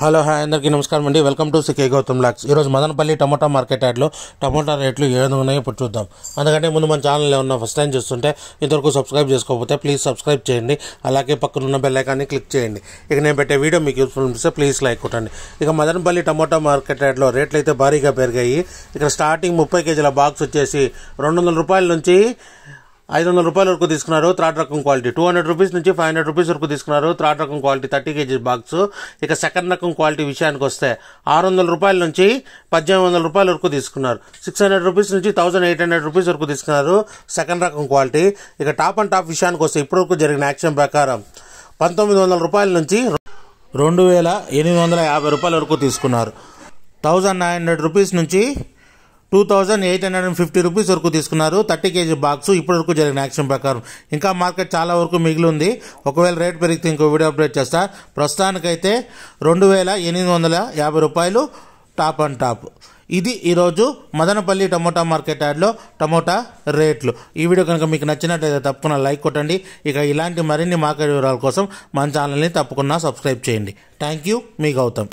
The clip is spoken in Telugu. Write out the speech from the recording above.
హలో హాయ్ అందరికీ నమస్కారం అండి వెల్కమ్ టు సికే గౌతమ్ లాక్స్ ఈరోజు మదనపల్లి టమోటా మార్కెట్ యాడ్లో టమాటా రేట్లు ఏదైనా ఉన్నాయో ఇప్పుడు చూద్దాం అందుకంటే ముందు మన ఛానల్ ఉన్న ఫస్ట్ టైం చూస్తుంటే ఇంతవరకు సబ్స్క్రైబ్ చేసుకోకపోతే ప్లీజ్ సబ్స్క్రైబ్ చేయండి అలాగే పక్కనున్న బెల్లైకాన్ని క్లిక్ చేయండి ఇక నేను పెట్టే వీడియో మీకు యూస్ఫుల్ అనిపిస్తే ప్లీజ్ లైక్ కొట్టండి ఇక మదనపల్లి టమోటా మార్కెట్ యాడ్లో రేట్లు అయితే భారీగా పెరిగాయి ఇక్కడ స్టార్టింగ్ ముప్పై కేజీల బాక్స్ వచ్చేసి రెండు వందల రూపాయల నుంచి ఐదు వందల రూపాయల వరకు తీసుకున్నారు థర్డ్ రకం క్వాలిటీ టూ హండ్రెడ్ రూపీస్ నుంచి ఫైవ్ హండ్రెడ్ రూపీస్ వరకు తీసుకున్నారు థర్డ్ రకం క్వాలిటీ థర్టీ కేజీ బాక్స్ ఇక సెకండ్ రకం క్వాలిటీ విషయానికి వస్తే ఆరు వందల రూపాయల నుంచి పద్దెనిమిది వందల రూపాయల వరకు తీసుకున్నారు సిక్స్ హండ్రెడ్ రూపీస్ నుంచి థౌసండ్ ఎయిట్ హండ్రెడ్ రూపీస్ వరకు తీసుకున్నారు సెకండ్ రకం క్వాలిటీ ఇక టాప్ అండ్ టాప్ విషయానికి వస్తే ఇప్పటివరకు జరిగిన యాక్షన్ ప్రకారం పంతొమ్మిది వందల రూపాయల నుంచి రెండు వేల ఎనిమిది వందల యాభై రూపాయల వరకు తీసుకున్నారు థౌజండ్ నైన్ హండ్రెడ్ రూపీస్ నుంచి two thousand eight hundred and fifty rupees వరకు తీసుకున్నారు థర్టీ కేజీ బాక్స్ ఇప్పటి వరకు జరిగిన యాక్షన్ ప్రకారం ఇంకా మార్కెట్ చాలా వరకు మిగిలి ఉంది ఒకవేళ రేట్ పెరిగితే ఇంకో వీడియో అప్డేట్ చేస్తా ప్రస్తుతానికైతే రెండు వేల ఎనిమిది వందల యాభై రూపాయలు టాప్ అండ్ టాప్ ఇది ఈరోజు మదనపల్లి టమోటా మార్కెట్ యార్డ్లో టమోటా రేట్లు ఈ వీడియో కనుక మీకు నచ్చినట్లయితే తప్పకుండా లైక్ కొట్టండి ఇక ఇలాంటి మరిన్ని మార్కెట్ వివరాల కోసం మన ఛానల్ని తప్పకుండా సబ్స్క్రైబ్ చేయండి థ్యాంక్ యూ మీ గౌతమ్